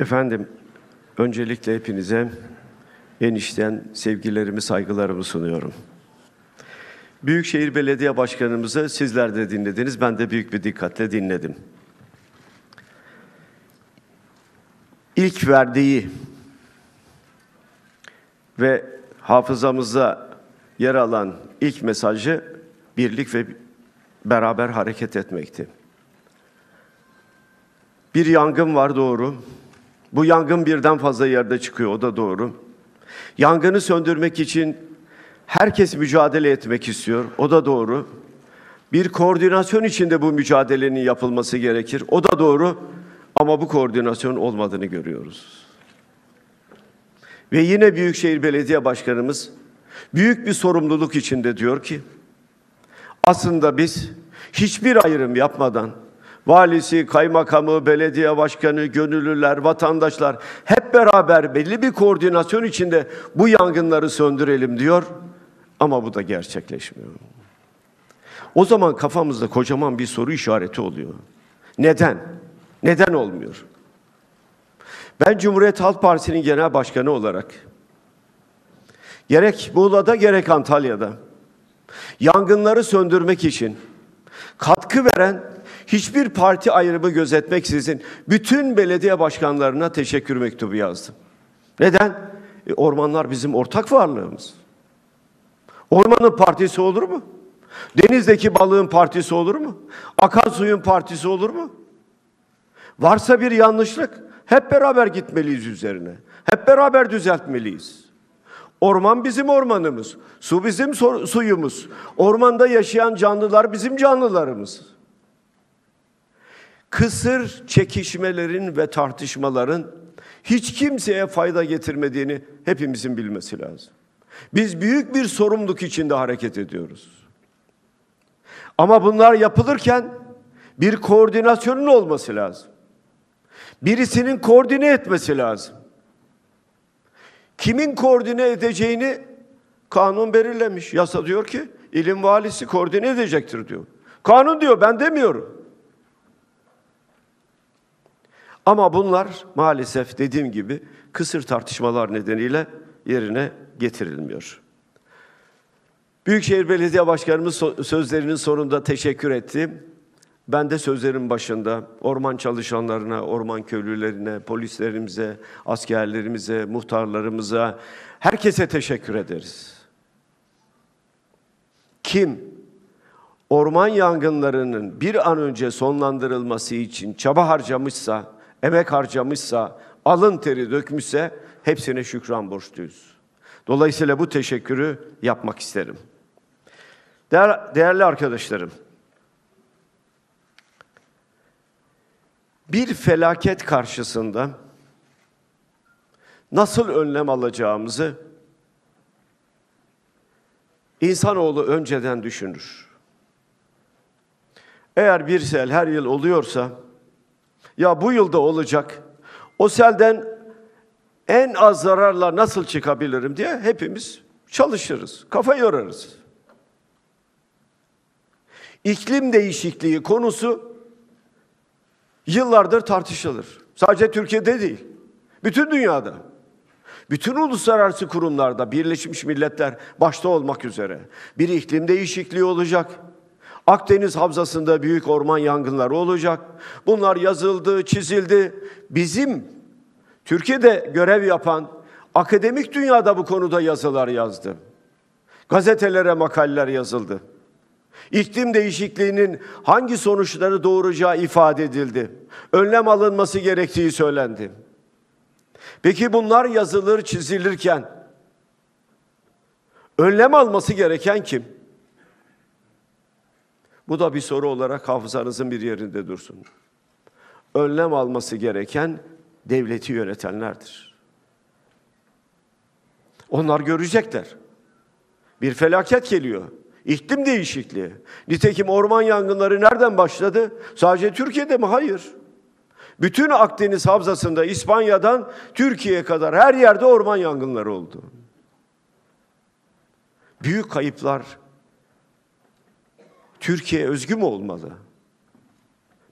Efendim, öncelikle hepinize enişten sevgilerimi, saygılarımı sunuyorum. Büyükşehir Belediye Başkanımızı sizler de dinlediniz, ben de büyük bir dikkatle dinledim. İlk verdiği ve hafızamızda yer alan ilk mesajı birlik ve beraber hareket etmekti. Bir yangın var doğru. Bu yangın birden fazla yerde çıkıyor, o da doğru. Yangını söndürmek için herkes mücadele etmek istiyor, o da doğru. Bir koordinasyon içinde bu mücadelenin yapılması gerekir, o da doğru. Ama bu koordinasyon olmadığını görüyoruz. Ve yine Büyükşehir Belediye Başkanımız büyük bir sorumluluk içinde diyor ki aslında biz hiçbir ayrım yapmadan valisi, kaymakamı, belediye başkanı, gönüllüler, vatandaşlar hep beraber belli bir koordinasyon içinde bu yangınları söndürelim diyor. Ama bu da gerçekleşmiyor. O zaman kafamızda kocaman bir soru işareti oluyor. Neden? Neden olmuyor? Ben Cumhuriyet Halk Partisi'nin genel başkanı olarak gerek Muğla'da gerek Antalya'da yangınları söndürmek için katkı veren hiçbir parti ayrımı gözetmeksizin bütün belediye başkanlarına teşekkür mektubu yazdım. Neden? E, ormanlar bizim ortak varlığımız. Ormanın partisi olur mu? Denizdeki balığın partisi olur mu? Akan suyun partisi olur mu? Varsa bir yanlışlık hep beraber gitmeliyiz üzerine. Hep beraber düzeltmeliyiz. Orman bizim ormanımız. Su bizim suyumuz. Ormanda yaşayan canlılar bizim canlılarımız kısır çekişmelerin ve tartışmaların hiç kimseye fayda getirmediğini hepimizin bilmesi lazım. Biz büyük bir sorumluluk içinde hareket ediyoruz. Ama bunlar yapılırken bir koordinasyonun olması lazım. Birisinin koordine etmesi lazım. Kimin koordine edeceğini kanun belirlemiş. Yasa diyor ki ilim valisi koordine edecektir diyor. Kanun diyor ben demiyorum. Ama bunlar maalesef dediğim gibi kısır tartışmalar nedeniyle yerine getirilmiyor. Büyükşehir Belediye Başkanımız sözlerinin sonunda teşekkür etti. Ben de sözlerin başında orman çalışanlarına, orman köylülerine, polislerimize, askerlerimize, muhtarlarımıza, herkese teşekkür ederiz. Kim orman yangınlarının bir an önce sonlandırılması için çaba harcamışsa emek harcamışsa, alın teri dökmüşse hepsine şükran borçluyuz. Dolayısıyla bu teşekkürü yapmak isterim. Değer, değerli arkadaşlarım, bir felaket karşısında nasıl önlem alacağımızı insanoğlu önceden düşünür. Eğer bir sel her yıl oluyorsa ya bu yılda olacak. O selden en az zararla nasıl çıkabilirim diye hepimiz çalışırız, kafa yorarız. İklim değişikliği konusu yıllardır tartışılır. Sadece Türkiye'de değil, bütün dünyada. Bütün uluslararası kurumlarda, Birleşmiş Milletler başta olmak üzere bir iklim değişikliği olacak. Akdeniz Havzası'nda büyük orman yangınları olacak. Bunlar yazıldı, çizildi. Bizim Türkiye'de görev yapan akademik dünyada bu konuda yazılar yazdı. Gazetelere makaleler yazıldı. İklim değişikliğinin hangi sonuçları doğuracağı ifade edildi. Önlem alınması gerektiği söylendi. Peki bunlar yazılır, çizilirken önlem alması gereken kim? Bu da bir soru olarak hafızanızın bir yerinde dursun. Önlem alması gereken devleti yönetenlerdir. Onlar görecekler. Bir felaket geliyor. İklim değişikliği. Nitekim orman yangınları nereden başladı? Sadece Türkiye'de mi? Hayır. Bütün Akdeniz havzasında İspanya'dan Türkiye'ye kadar her yerde orman yangınları oldu. Büyük kayıplar, Türkiye özgü mü olmalı?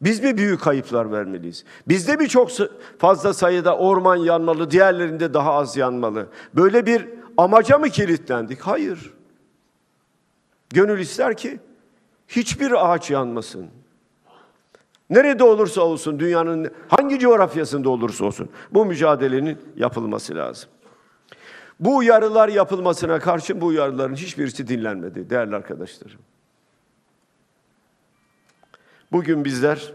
Biz mi büyük kayıplar vermeliyiz? Bizde mi çok fazla sayıda orman yanmalı, diğerlerinde daha az yanmalı? Böyle bir amaca mı kilitlendik? Hayır. Gönül ister ki hiçbir ağaç yanmasın. Nerede olursa olsun, dünyanın hangi coğrafyasında olursa olsun bu mücadelenin yapılması lazım. Bu uyarılar yapılmasına karşın bu uyarıların hiçbirisi dinlenmedi değerli arkadaşlarım. Bugün bizler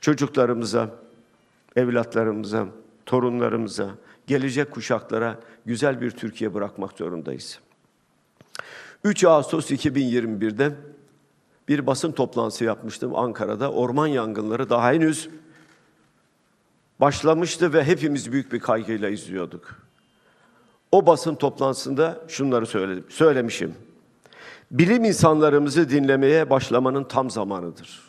çocuklarımıza, evlatlarımıza, torunlarımıza, gelecek kuşaklara güzel bir Türkiye bırakmak zorundayız. 3 Ağustos 2021'de bir basın toplantısı yapmıştım Ankara'da. Orman yangınları daha henüz başlamıştı ve hepimiz büyük bir kaygıyla izliyorduk. O basın toplantısında şunları söyledim, söylemişim bilim insanlarımızı dinlemeye başlamanın tam zamanıdır.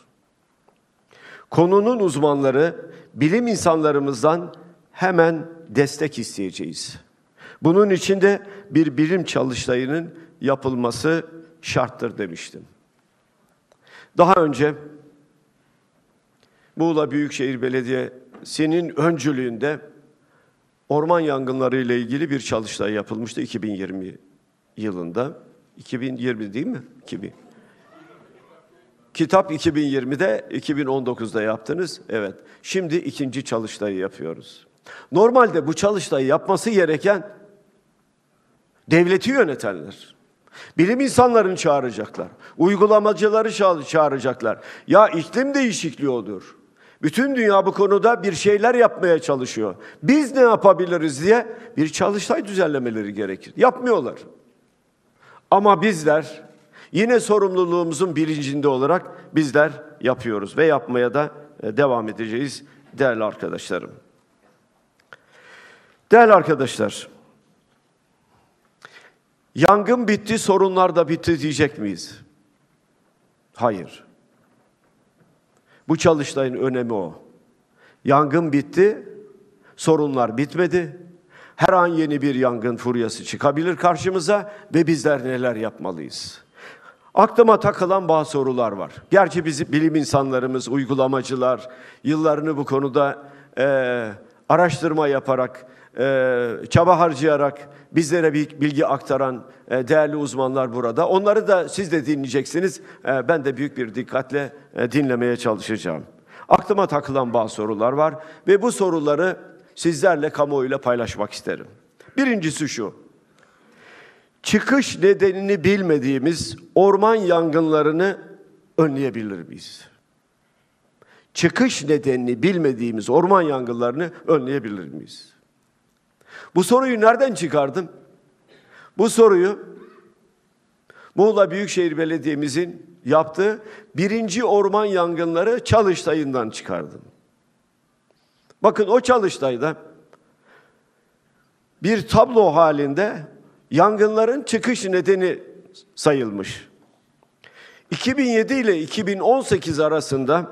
Konunun uzmanları bilim insanlarımızdan hemen destek isteyeceğiz. Bunun için de bir bilim çalıştayının yapılması şarttır demiştim. Daha önce Muğla Büyükşehir Belediyesi'nin öncülüğünde orman yangınları ile ilgili bir çalıştay yapılmıştı 2020 yılında. 2020 değil mi? 2000. Kitap 2020'de, 2019'da yaptınız. Evet. Şimdi ikinci çalıştayı yapıyoruz. Normalde bu çalıştayı yapması gereken devleti yönetenler. Bilim insanlarını çağıracaklar. Uygulamacıları çağıracaklar. Ya iklim değişikliği odur. Bütün dünya bu konuda bir şeyler yapmaya çalışıyor. Biz ne yapabiliriz diye bir çalıştay düzenlemeleri gerekir. Yapmıyorlar. Ama bizler yine sorumluluğumuzun bilincinde olarak bizler yapıyoruz ve yapmaya da e, devam edeceğiz değerli arkadaşlarım. Değerli arkadaşlar, yangın bitti, sorunlar da bitti diyecek miyiz? Hayır. Bu çalıştayın önemi o. Yangın bitti, sorunlar bitmedi. Her an yeni bir yangın furyası çıkabilir karşımıza ve bizler neler yapmalıyız? Aklıma takılan bazı sorular var. Gerçi biz bilim insanlarımız, uygulamacılar yıllarını bu konuda e, araştırma yaparak, e, çaba harcayarak bizlere bir bilgi aktaran e, değerli uzmanlar burada. Onları da siz de dinleyeceksiniz. E, ben de büyük bir dikkatle e, dinlemeye çalışacağım. Aklıma takılan bazı sorular var ve bu soruları sizlerle kamuoyuyla paylaşmak isterim. Birincisi şu. Çıkış nedenini bilmediğimiz orman yangınlarını önleyebilir miyiz? Çıkış nedenini bilmediğimiz orman yangınlarını önleyebilir miyiz? Bu soruyu nereden çıkardım? Bu soruyu Muğla Büyükşehir Belediye'mizin yaptığı birinci orman yangınları çalıştayından çıkardım. Bakın o çalıştayda bir tablo halinde yangınların çıkış nedeni sayılmış. 2007 ile 2018 arasında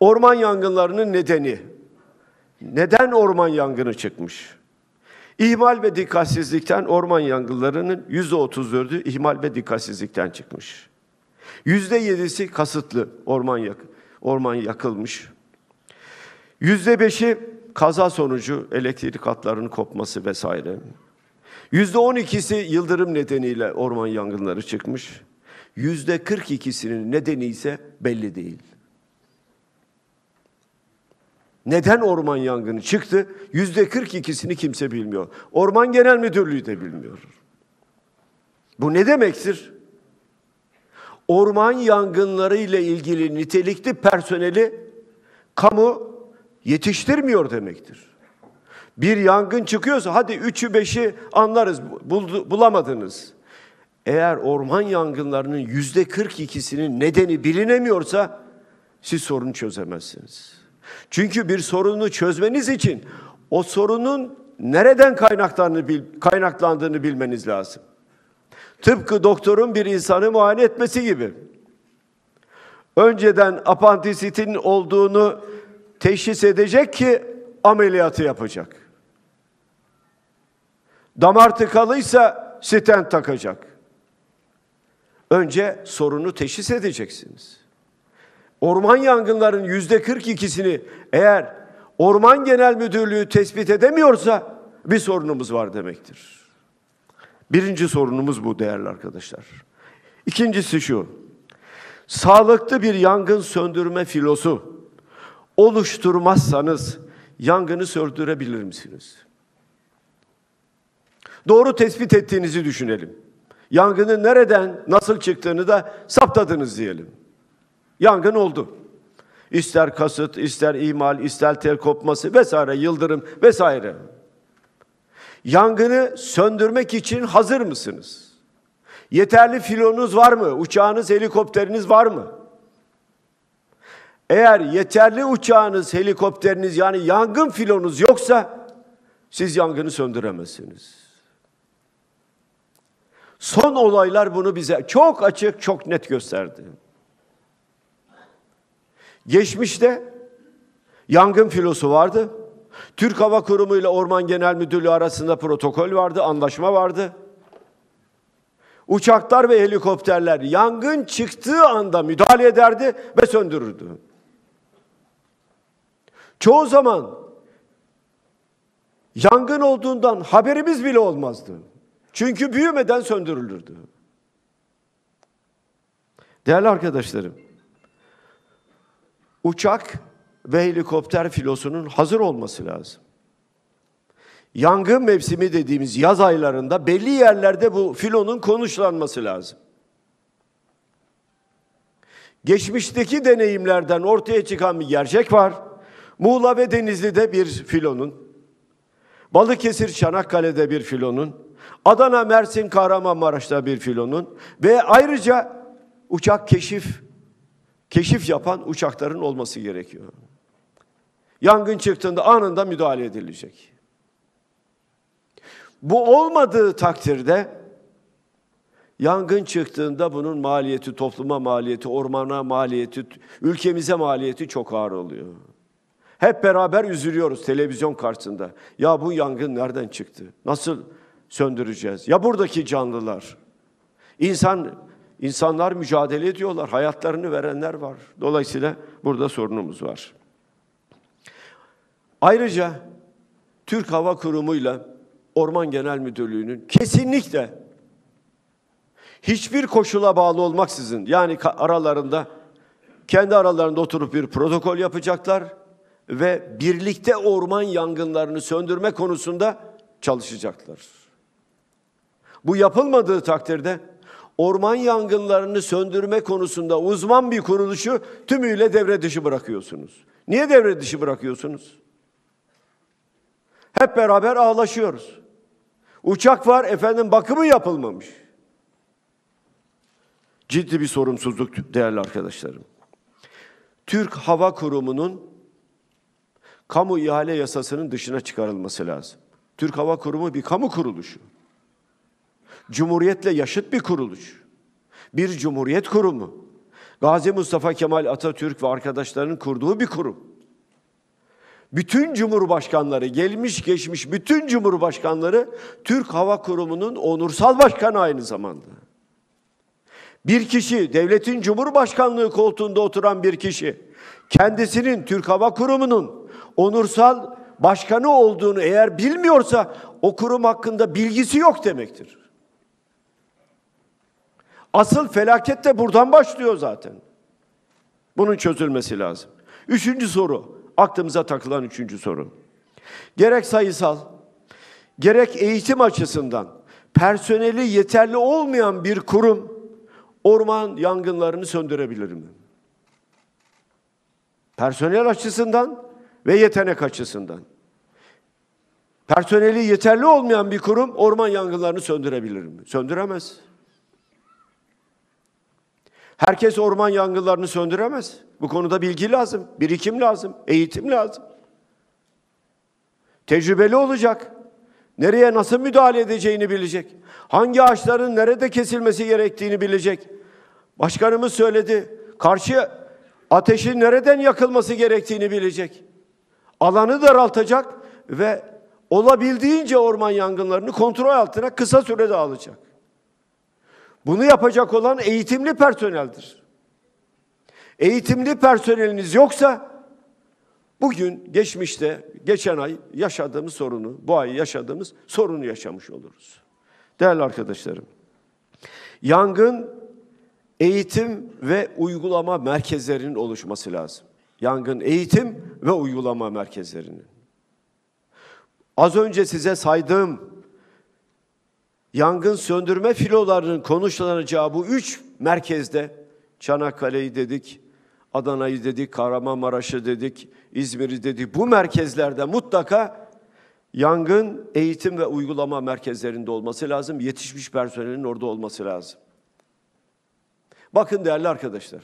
orman yangınlarının nedeni, neden orman yangını çıkmış? İhmal ve dikkatsizlikten orman yangınlarının yüzde %34'ü ihmal ve dikkatsizlikten çıkmış. Yüzde yedisi kasıtlı orman yak orman yakılmış. Yüzde beşi kaza sonucu elektrik hatlarının kopması vesaire. Yüzde on ikisi yıldırım nedeniyle orman yangınları çıkmış. Yüzde kırk ikisinin nedeni ise belli değil. Neden orman yangını çıktı? Yüzde 42'sini kimse bilmiyor. Orman Genel Müdürlüğü de bilmiyor. Bu ne demektir? Orman yangınları ile ilgili nitelikli personeli kamu yetiştirmiyor demektir. Bir yangın çıkıyorsa hadi üçü beşi anlarız buldu, bulamadınız. Eğer orman yangınlarının yüzde kırk ikisinin nedeni bilinemiyorsa siz sorunu çözemezsiniz. Çünkü bir sorunu çözmeniz için o sorunun nereden kaynaklandığını bilmeniz lazım. Tıpkı doktorun bir insanı muayene etmesi gibi. Önceden apantisitin olduğunu teşhis edecek ki ameliyatı yapacak. Damar tıkalıysa stent takacak. Önce sorunu teşhis edeceksiniz. Orman yangınlarının yüzde 42'sini eğer Orman Genel Müdürlüğü tespit edemiyorsa bir sorunumuz var demektir. Birinci sorunumuz bu değerli arkadaşlar. İkincisi şu. Sağlıklı bir yangın söndürme filosu oluşturmazsanız yangını sürdürebilir misiniz? Doğru tespit ettiğinizi düşünelim. Yangının nereden, nasıl çıktığını da saptadınız diyelim. Yangın oldu. İster kasıt, ister imal, ister tel kopması vesaire, yıldırım vesaire. Yangını söndürmek için hazır mısınız? Yeterli filonuz var mı? Uçağınız, helikopteriniz var mı? Eğer yeterli uçağınız, helikopteriniz yani yangın filonuz yoksa siz yangını söndüremezsiniz. Son olaylar bunu bize çok açık, çok net gösterdi. Geçmişte yangın filosu vardı. Türk Hava Kurumu ile Orman Genel Müdürlüğü arasında protokol vardı, anlaşma vardı. Uçaklar ve helikopterler yangın çıktığı anda müdahale ederdi ve söndürürdü. Çoğu zaman yangın olduğundan haberimiz bile olmazdı. Çünkü büyümeden söndürülürdü. Değerli arkadaşlarım, uçak ve helikopter filosunun hazır olması lazım. Yangın mevsimi dediğimiz yaz aylarında belli yerlerde bu filonun konuşlanması lazım. Geçmişteki deneyimlerden ortaya çıkan bir gerçek var. Muğla ve Denizli'de bir filonun, Balıkesir Çanakkale'de bir filonun, Adana, Mersin, Kahramanmaraş'ta bir filonun ve ayrıca uçak keşif keşif yapan uçakların olması gerekiyor. Yangın çıktığında anında müdahale edilecek. Bu olmadığı takdirde yangın çıktığında bunun maliyeti topluma maliyeti, ormana maliyeti, ülkemize maliyeti çok ağır oluyor. Hep beraber üzülüyoruz televizyon karşısında. Ya bu yangın nereden çıktı? Nasıl söndüreceğiz? Ya buradaki canlılar? İnsan insanlar mücadele ediyorlar. Hayatlarını verenler var. Dolayısıyla burada sorunumuz var. Ayrıca Türk Hava Kurumu ile Orman Genel Müdürlüğü'nün kesinlikle hiçbir koşula bağlı olmaksızın yani aralarında kendi aralarında oturup bir protokol yapacaklar ve birlikte orman yangınlarını söndürme konusunda çalışacaklar. Bu yapılmadığı takdirde orman yangınlarını söndürme konusunda uzman bir kuruluşu tümüyle devre dışı bırakıyorsunuz. Niye devre dışı bırakıyorsunuz? Hep beraber ağlaşıyoruz. Uçak var efendim bakımı yapılmamış. Ciddi bir sorumsuzluk değerli arkadaşlarım. Türk Hava Kurumu'nun kamu ihale yasasının dışına çıkarılması lazım. Türk Hava Kurumu bir kamu kuruluşu. Cumhuriyetle yaşıt bir kuruluş. Bir cumhuriyet kurumu. Gazi Mustafa Kemal Atatürk ve arkadaşlarının kurduğu bir kurum. Bütün cumhurbaşkanları, gelmiş geçmiş bütün cumhurbaşkanları Türk Hava Kurumu'nun onursal başkanı aynı zamanda. Bir kişi, devletin cumhurbaşkanlığı koltuğunda oturan bir kişi, kendisinin Türk Hava Kurumu'nun onursal başkanı olduğunu eğer bilmiyorsa o kurum hakkında bilgisi yok demektir. Asıl felaket de buradan başlıyor zaten. Bunun çözülmesi lazım. Üçüncü soru, aklımıza takılan üçüncü soru. Gerek sayısal, gerek eğitim açısından personeli yeterli olmayan bir kurum orman yangınlarını söndürebilir mi? Personel açısından ve yetenek açısından. Personeli yeterli olmayan bir kurum orman yangınlarını söndürebilir mi? Söndüremez. Herkes orman yangınlarını söndüremez. Bu konuda bilgi lazım, birikim lazım, eğitim lazım. Tecrübeli olacak. Nereye nasıl müdahale edeceğini bilecek. Hangi ağaçların nerede kesilmesi gerektiğini bilecek. Başkanımız söyledi. Karşı ateşin nereden yakılması gerektiğini bilecek alanı daraltacak ve olabildiğince orman yangınlarını kontrol altına kısa sürede alacak. Bunu yapacak olan eğitimli personeldir. Eğitimli personeliniz yoksa bugün geçmişte geçen ay yaşadığımız sorunu, bu ay yaşadığımız sorunu yaşamış oluruz. Değerli arkadaşlarım, yangın eğitim ve uygulama merkezlerinin oluşması lazım yangın eğitim ve uygulama merkezlerinin. Az önce size saydığım yangın söndürme filolarının konuşlanacağı bu üç merkezde Çanakkale'yi dedik, Adana'yı dedik, Kahramanmaraş'ı dedik, İzmir'i dedik. Bu merkezlerde mutlaka yangın eğitim ve uygulama merkezlerinde olması lazım. Yetişmiş personelin orada olması lazım. Bakın değerli arkadaşlar.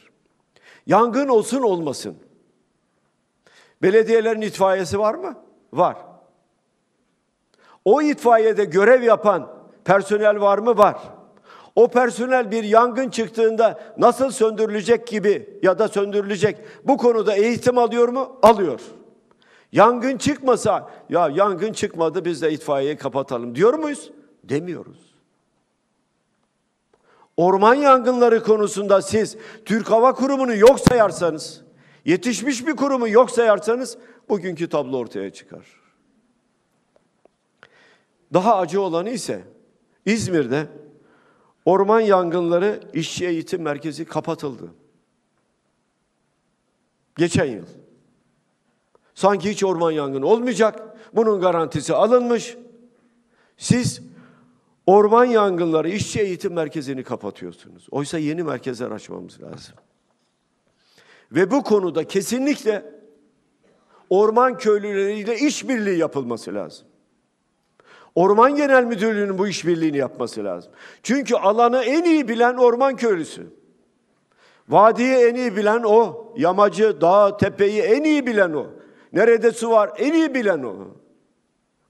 Yangın olsun olmasın. Belediyelerin itfaiyesi var mı? Var. O itfaiyede görev yapan personel var mı? Var. O personel bir yangın çıktığında nasıl söndürülecek gibi ya da söndürülecek bu konuda eğitim alıyor mu? Alıyor. Yangın çıkmasa ya yangın çıkmadı biz de itfaiyeyi kapatalım diyor muyuz? Demiyoruz. Orman yangınları konusunda siz Türk Hava Kurumu'nu yok sayarsanız yetişmiş bir kurumu yok sayarsanız bugünkü tablo ortaya çıkar. Daha acı olanı ise İzmir'de orman yangınları işçi eğitim merkezi kapatıldı. Geçen yıl. Sanki hiç orman yangını olmayacak. Bunun garantisi alınmış. Siz orman yangınları işçi eğitim merkezini kapatıyorsunuz. Oysa yeni merkezler açmamız lazım. Ve bu konuda kesinlikle orman köylüleriyle işbirliği yapılması lazım. Orman Genel Müdürlüğü'nün bu işbirliğini yapması lazım. Çünkü alanı en iyi bilen orman köylüsü. Vadiyi en iyi bilen o. Yamacı, dağ, tepeyi en iyi bilen o. Nerede su var en iyi bilen o.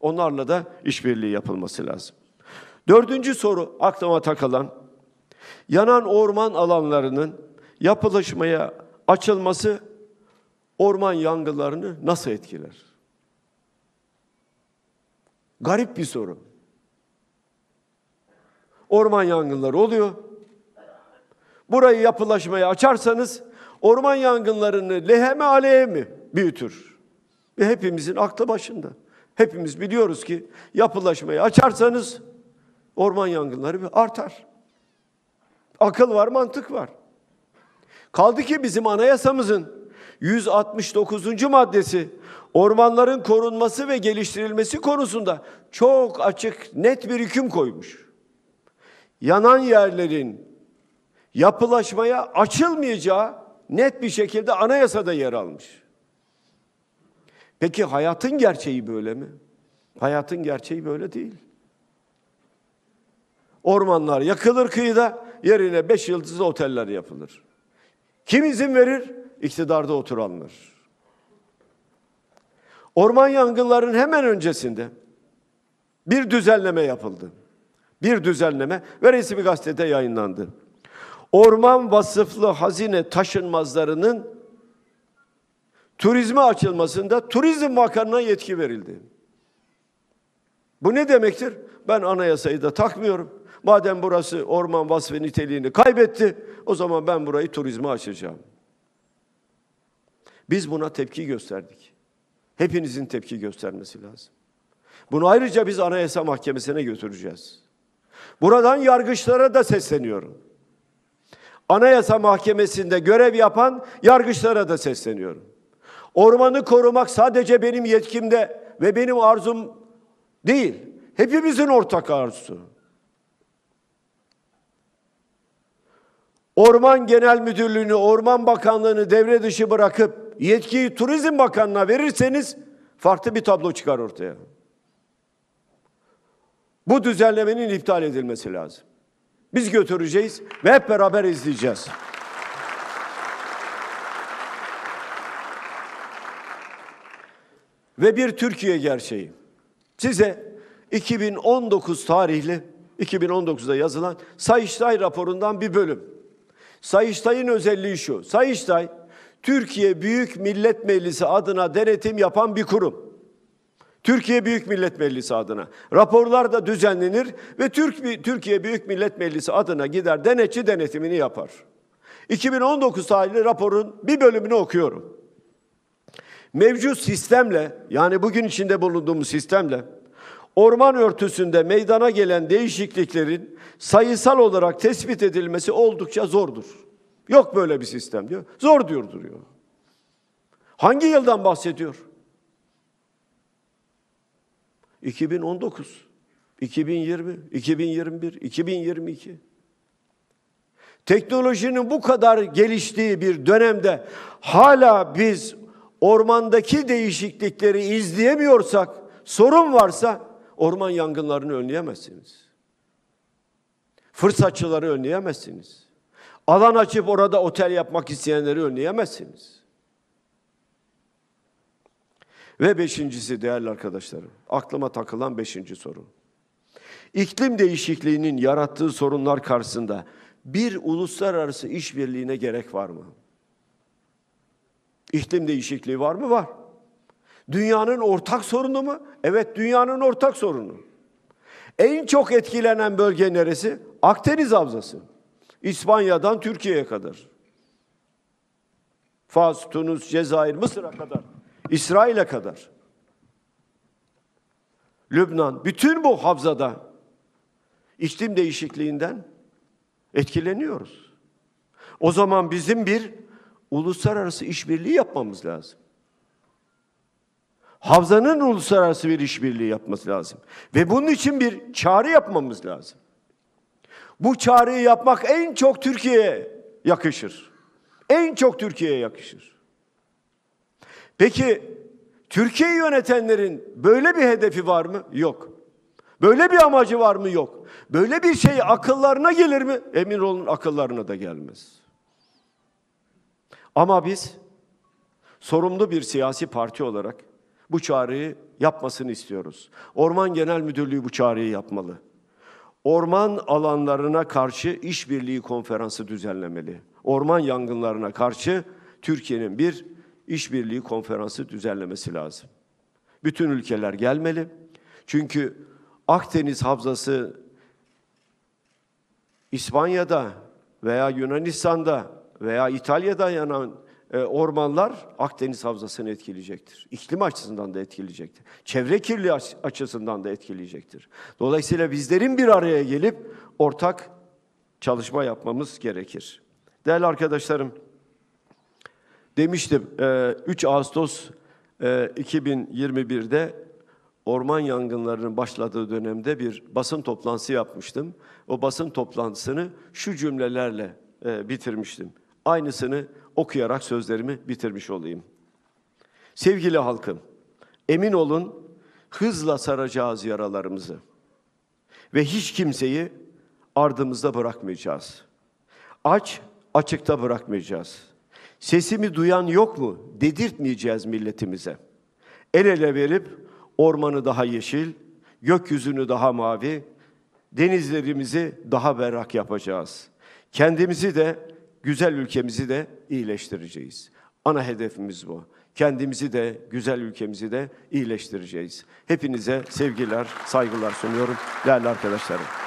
Onlarla da işbirliği yapılması lazım. Dördüncü soru aklıma takılan. Yanan orman alanlarının yapılaşmaya açılması orman yangınlarını nasıl etkiler? Garip bir soru. Orman yangınları oluyor. Burayı yapılaşmaya açarsanız orman yangınlarını leheme aleye mi büyütür? Ve hepimizin aklı başında. Hepimiz biliyoruz ki yapılaşmayı açarsanız orman yangınları artar. Akıl var, mantık var. Kaldı ki bizim anayasamızın 169. maddesi ormanların korunması ve geliştirilmesi konusunda çok açık, net bir hüküm koymuş. Yanan yerlerin yapılaşmaya açılmayacağı net bir şekilde anayasada yer almış. Peki hayatın gerçeği böyle mi? Hayatın gerçeği böyle değil. Ormanlar yakılır kıyıda, yerine beş yıldızlı oteller yapılır. Kim izin verir? İktidarda oturanlar. Orman yangınlarının hemen öncesinde bir düzenleme yapıldı. Bir düzenleme ve resmi gazetede yayınlandı. Orman vasıflı hazine taşınmazlarının turizme açılmasında Turizm Bakanı'na yetki verildi. Bu ne demektir? Ben anayasayı da takmıyorum. Madem burası orman vasfı niteliğini kaybetti, o zaman ben burayı turizme açacağım. Biz buna tepki gösterdik. Hepinizin tepki göstermesi lazım. Bunu ayrıca biz Anayasa Mahkemesi'ne götüreceğiz. Buradan yargıçlara da sesleniyorum. Anayasa Mahkemesi'nde görev yapan yargıçlara da sesleniyorum. Ormanı korumak sadece benim yetkimde ve benim arzum değil. Hepimizin ortak arzusu. Orman Genel Müdürlüğü'nü, Orman Bakanlığı'nı devre dışı bırakıp yetkiyi Turizm Bakanlığı'na verirseniz farklı bir tablo çıkar ortaya. Bu düzenlemenin iptal edilmesi lazım. Biz götüreceğiz ve hep beraber izleyeceğiz. ve bir Türkiye gerçeği. Size 2019 tarihli 2019'da yazılan Sayıştay raporundan bir bölüm. Sayıştay'ın özelliği şu. Sayıştay Türkiye Büyük Millet Meclisi adına denetim yapan bir kurum. Türkiye Büyük Millet Meclisi adına. Raporlar da düzenlenir ve Türk, Türkiye Büyük Millet Meclisi adına gider denetçi denetimini yapar. 2019 tarihli raporun bir bölümünü okuyorum. Mevcut sistemle yani bugün içinde bulunduğumuz sistemle orman örtüsünde meydana gelen değişikliklerin sayısal olarak tespit edilmesi oldukça zordur. Yok böyle bir sistem diyor. Zor diyor duruyor. Hangi yıldan bahsediyor? 2019, 2020, 2021, 2022. Teknolojinin bu kadar geliştiği bir dönemde hala biz ormandaki değişiklikleri izleyemiyorsak, sorun varsa orman yangınlarını önleyemezsiniz. Fırsatçıları önleyemezsiniz. Alan açıp orada otel yapmak isteyenleri önleyemezsiniz. Ve beşincisi değerli arkadaşlarım, aklıma takılan beşinci soru. İklim değişikliğinin yarattığı sorunlar karşısında bir uluslararası işbirliğine gerek var mı? İklim değişikliği var mı? Var. Dünyanın ortak sorunu mu? Evet, dünyanın ortak sorunu. En çok etkilenen bölge neresi? Akdeniz Havzası. İspanya'dan Türkiye'ye kadar. Fas, Tunus, Cezayir, Mısır'a kadar. İsrail'e kadar. Lübnan, bütün bu havzada iklim değişikliğinden etkileniyoruz. O zaman bizim bir uluslararası işbirliği yapmamız lazım. Havzanın uluslararası bir işbirliği yapması lazım. Ve bunun için bir çağrı yapmamız lazım. Bu çağrıyı yapmak en çok Türkiye'ye yakışır. En çok Türkiye'ye yakışır. Peki Türkiye'yi yönetenlerin böyle bir hedefi var mı? Yok. Böyle bir amacı var mı? Yok. Böyle bir şey akıllarına gelir mi? Emin olun akıllarına da gelmez. Ama biz sorumlu bir siyasi parti olarak bu çağrıyı yapmasını istiyoruz. Orman Genel Müdürlüğü bu çağrıyı yapmalı. Orman alanlarına karşı işbirliği konferansı düzenlemeli. Orman yangınlarına karşı Türkiye'nin bir işbirliği konferansı düzenlemesi lazım. Bütün ülkeler gelmeli. Çünkü Akdeniz havzası İspanya'da veya Yunanistan'da veya İtalya'da yanan ee, ormanlar Akdeniz Havzası'nı etkileyecektir. İklim açısından da etkileyecektir. Çevre kirliliği açısından da etkileyecektir. Dolayısıyla bizlerin bir araya gelip ortak çalışma yapmamız gerekir. Değerli arkadaşlarım, demiştim 3 e, Ağustos 2021'de e, orman yangınlarının başladığı dönemde bir basın toplantısı yapmıştım. O basın toplantısını şu cümlelerle e, bitirmiştim. Aynısını okuyarak sözlerimi bitirmiş olayım. Sevgili halkım, emin olun hızla saracağız yaralarımızı ve hiç kimseyi ardımızda bırakmayacağız. Aç, açıkta bırakmayacağız. Sesimi duyan yok mu dedirtmeyeceğiz milletimize. El ele verip ormanı daha yeşil, gökyüzünü daha mavi, denizlerimizi daha berrak yapacağız. Kendimizi de güzel ülkemizi de iyileştireceğiz. Ana hedefimiz bu. Kendimizi de, güzel ülkemizi de iyileştireceğiz. Hepinize sevgiler, saygılar sunuyorum değerli arkadaşlarım.